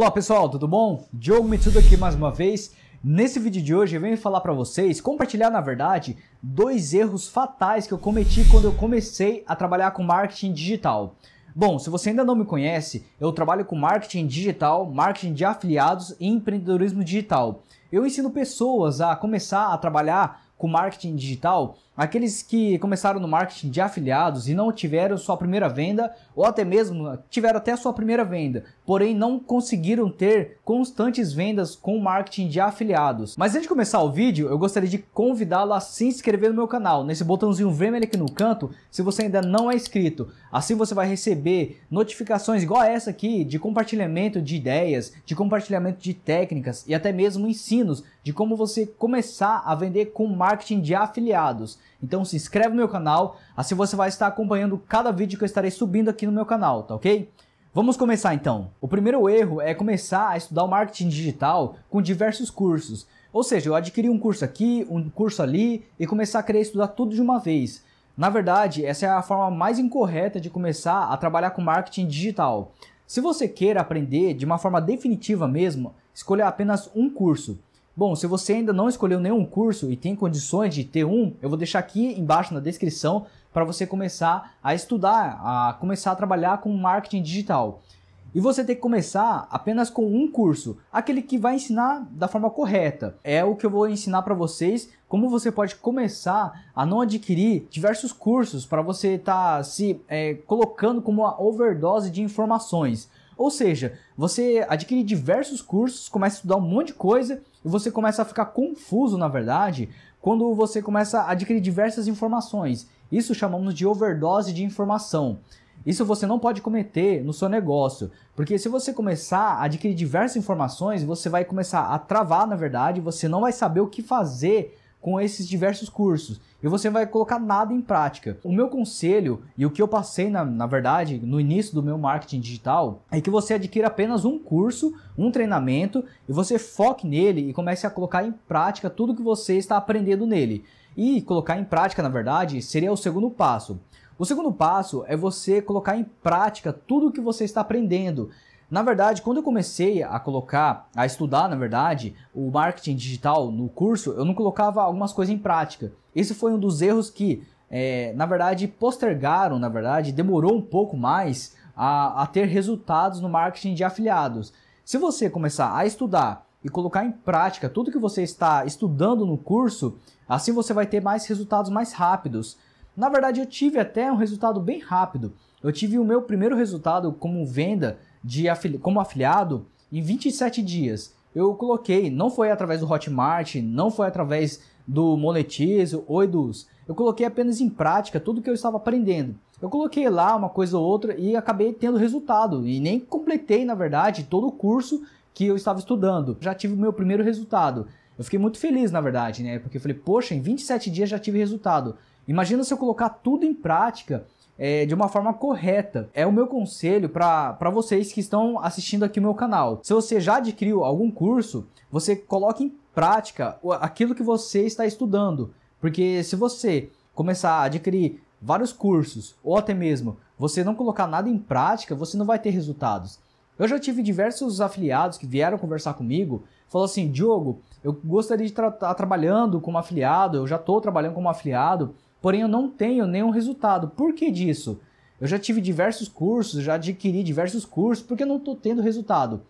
Olá pessoal, tudo bom? Diogo Mitsudo aqui mais uma vez. Nesse vídeo de hoje eu venho falar para vocês, compartilhar na verdade, dois erros fatais que eu cometi quando eu comecei a trabalhar com marketing digital. Bom, se você ainda não me conhece, eu trabalho com marketing digital, marketing de afiliados e empreendedorismo digital. Eu ensino pessoas a começar a trabalhar com marketing digital Aqueles que começaram no marketing de afiliados e não tiveram sua primeira venda, ou até mesmo tiveram até sua primeira venda, porém não conseguiram ter constantes vendas com marketing de afiliados. Mas antes de começar o vídeo, eu gostaria de convidá-lo a se inscrever no meu canal, nesse botãozinho vermelho aqui no canto, se você ainda não é inscrito. Assim você vai receber notificações igual a essa aqui, de compartilhamento de ideias, de compartilhamento de técnicas e até mesmo ensinos de como você começar a vender com marketing de afiliados. Então se inscreve no meu canal, assim você vai estar acompanhando cada vídeo que eu estarei subindo aqui no meu canal, tá ok? Vamos começar então. O primeiro erro é começar a estudar o marketing digital com diversos cursos. Ou seja, eu adquiri um curso aqui, um curso ali e começar a querer estudar tudo de uma vez. Na verdade, essa é a forma mais incorreta de começar a trabalhar com marketing digital. Se você queira aprender de uma forma definitiva mesmo, escolha apenas um curso. Bom, se você ainda não escolheu nenhum curso e tem condições de ter um, eu vou deixar aqui embaixo na descrição para você começar a estudar, a começar a trabalhar com marketing digital. E você tem que começar apenas com um curso, aquele que vai ensinar da forma correta. É o que eu vou ensinar para vocês como você pode começar a não adquirir diversos cursos para você estar tá se é, colocando como uma overdose de informações. Ou seja, você adquire diversos cursos, começa a estudar um monte de coisa e você começa a ficar confuso, na verdade, quando você começa a adquirir diversas informações. Isso chamamos de overdose de informação. Isso você não pode cometer no seu negócio, porque se você começar a adquirir diversas informações, você vai começar a travar, na verdade, você não vai saber o que fazer com esses diversos cursos e você vai colocar nada em prática. O meu conselho e o que eu passei, na, na verdade, no início do meu marketing digital é que você adquira apenas um curso, um treinamento e você foque nele e comece a colocar em prática tudo que você está aprendendo nele. E colocar em prática, na verdade, seria o segundo passo. O segundo passo é você colocar em prática tudo o que você está aprendendo. Na verdade, quando eu comecei a colocar, a estudar, na verdade, o marketing digital no curso, eu não colocava algumas coisas em prática. Esse foi um dos erros que, é, na verdade, postergaram, na verdade, demorou um pouco mais a, a ter resultados no marketing de afiliados. Se você começar a estudar e colocar em prática tudo que você está estudando no curso, assim você vai ter mais resultados mais rápidos. Na verdade, eu tive até um resultado bem rápido. Eu tive o meu primeiro resultado como venda de afili como afiliado em 27 dias. Eu coloquei, não foi através do Hotmart, não foi através do Monetize ou dos Eu coloquei apenas em prática tudo que eu estava aprendendo. Eu coloquei lá uma coisa ou outra e acabei tendo resultado. E nem completei, na verdade, todo o curso que eu estava estudando. Já tive o meu primeiro resultado. Eu fiquei muito feliz, na verdade, né? Porque eu falei, poxa, em 27 dias já tive resultado. Imagina se eu colocar tudo em prática é, de uma forma correta. É o meu conselho para vocês que estão assistindo aqui o meu canal. Se você já adquiriu algum curso, você coloque em prática aquilo que você está estudando. Porque se você começar a adquirir vários cursos, ou até mesmo você não colocar nada em prática, você não vai ter resultados. Eu já tive diversos afiliados que vieram conversar comigo, falou assim: "Diogo, eu gostaria de estar tra tá trabalhando como afiliado, eu já estou trabalhando como afiliado, porém eu não tenho nenhum resultado. Por que disso? Eu já tive diversos cursos, já adquiri diversos cursos, porque eu não estou tendo resultado.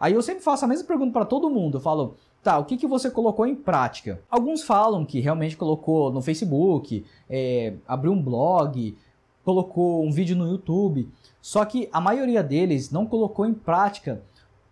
Aí eu sempre faço a mesma pergunta para todo mundo, eu falo, tá, o que, que você colocou em prática? Alguns falam que realmente colocou no Facebook, é, abriu um blog, colocou um vídeo no YouTube, só que a maioria deles não colocou em prática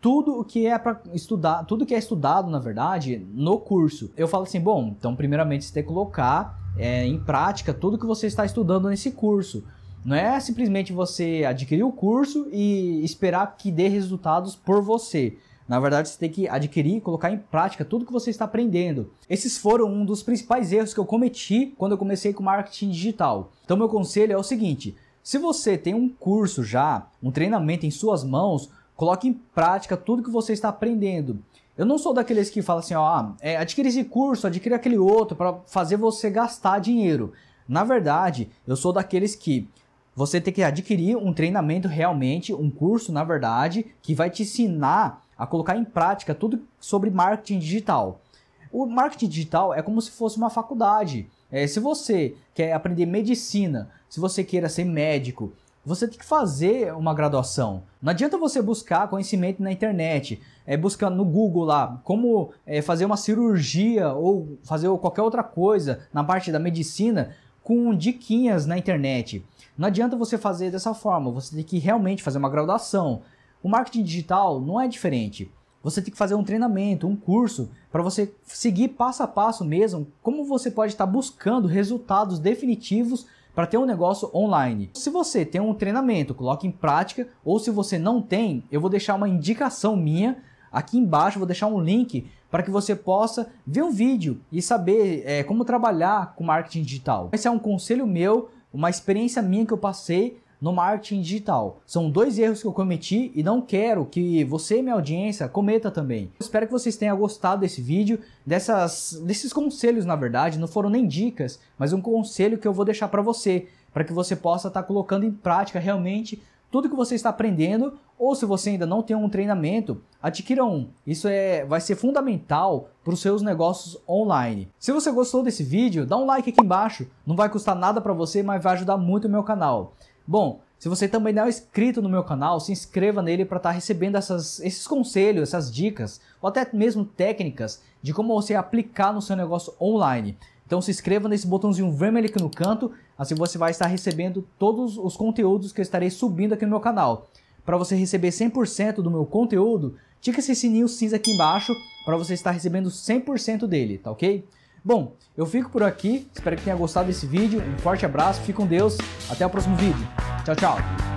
tudo o que é para estudar, tudo que é estudado, na verdade, no curso. Eu falo assim, bom, então primeiramente você tem que colocar é, em prática tudo que você está estudando nesse curso. Não é simplesmente você adquirir o curso e esperar que dê resultados por você. Na verdade, você tem que adquirir e colocar em prática tudo que você está aprendendo. Esses foram um dos principais erros que eu cometi quando eu comecei com marketing digital. Então, meu conselho é o seguinte: se você tem um curso já, um treinamento em suas mãos, Coloque em prática tudo que você está aprendendo. Eu não sou daqueles que falam assim, ó, ah, é, adquira esse curso, adquira aquele outro para fazer você gastar dinheiro. Na verdade, eu sou daqueles que você tem que adquirir um treinamento realmente, um curso, na verdade, que vai te ensinar a colocar em prática tudo sobre marketing digital. O marketing digital é como se fosse uma faculdade. É, se você quer aprender medicina, se você queira ser médico, você tem que fazer uma graduação. Não adianta você buscar conhecimento na internet, é, buscar no Google lá como é, fazer uma cirurgia ou fazer qualquer outra coisa na parte da medicina com diquinhas na internet. Não adianta você fazer dessa forma, você tem que realmente fazer uma graduação. O marketing digital não é diferente. Você tem que fazer um treinamento, um curso, para você seguir passo a passo mesmo como você pode estar tá buscando resultados definitivos para ter um negócio online. Se você tem um treinamento, coloque em prática, ou se você não tem, eu vou deixar uma indicação minha aqui embaixo, vou deixar um link para que você possa ver um vídeo e saber é, como trabalhar com marketing digital. Esse é um conselho meu, uma experiência minha que eu passei no marketing digital. São dois erros que eu cometi e não quero que você, minha audiência, cometa também. Eu espero que vocês tenham gostado desse vídeo, dessas, desses conselhos, na verdade, não foram nem dicas, mas um conselho que eu vou deixar para você, para que você possa estar tá colocando em prática realmente tudo que você está aprendendo, ou se você ainda não tem um treinamento, adquira um. Isso é, vai ser fundamental para os seus negócios online. Se você gostou desse vídeo, dá um like aqui embaixo, não vai custar nada para você, mas vai ajudar muito o meu canal. Bom, se você também não é inscrito no meu canal, se inscreva nele para estar tá recebendo essas, esses conselhos, essas dicas, ou até mesmo técnicas de como você aplicar no seu negócio online. Então se inscreva nesse botãozinho vermelho aqui no canto, assim você vai estar recebendo todos os conteúdos que eu estarei subindo aqui no meu canal. Para você receber 100% do meu conteúdo, tica esse sininho cinza aqui embaixo para você estar recebendo 100% dele, tá ok? Bom, eu fico por aqui, espero que tenha gostado desse vídeo, um forte abraço, fique com Deus, até o próximo vídeo. Tchau, tchau!